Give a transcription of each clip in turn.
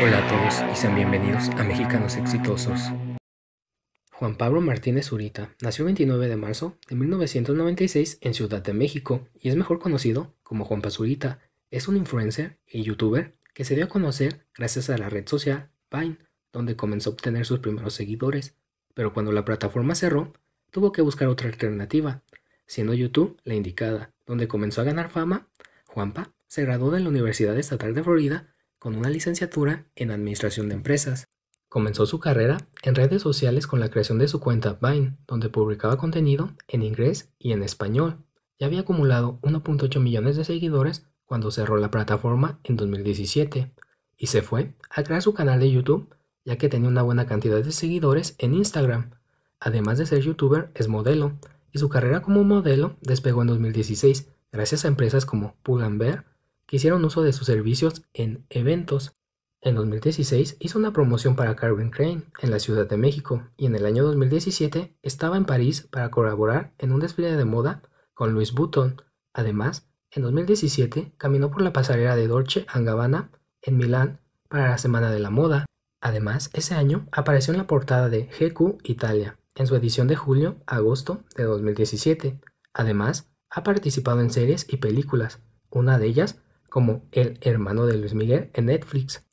Hola a todos y sean bienvenidos a Mexicanos Exitosos. Juan Pablo Martínez Zurita nació el 29 de marzo de 1996 en Ciudad de México y es mejor conocido como Juanpa Zurita Es un influencer y youtuber que se dio a conocer gracias a la red social Vine, donde comenzó a obtener sus primeros seguidores. Pero cuando la plataforma cerró, tuvo que buscar otra alternativa, siendo YouTube la indicada, donde comenzó a ganar fama. Juanpa se graduó de la Universidad Estatal de Florida con una licenciatura en Administración de Empresas. Comenzó su carrera en redes sociales con la creación de su cuenta Vine, donde publicaba contenido en inglés y en español. Ya había acumulado 1.8 millones de seguidores cuando cerró la plataforma en 2017 y se fue a crear su canal de YouTube ya que tenía una buena cantidad de seguidores en Instagram. Además de ser youtuber, es modelo y su carrera como modelo despegó en 2016 gracias a empresas como Pull&Bear que hicieron uso de sus servicios en eventos. En 2016 hizo una promoción para Carmen Crane en la Ciudad de México y en el año 2017 estaba en París para colaborar en un desfile de moda con Louis Vuitton. Además, en 2017 caminó por la pasarela de Dolce Gabbana en Milán para la Semana de la Moda. Además, ese año apareció en la portada de GQ Italia en su edición de julio-agosto de 2017. Además, ha participado en series y películas, una de ellas como El hermano de Luis Miguel en Netflix.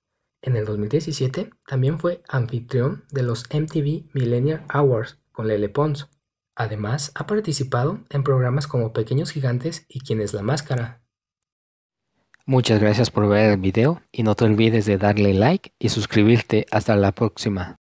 En el 2017 también fue anfitrión de los MTV Millennial Awards con Lele Pons. Además, ha participado en programas como Pequeños Gigantes y Quién es la Máscara. Muchas gracias por ver el video y no te olvides de darle like y suscribirte. Hasta la próxima.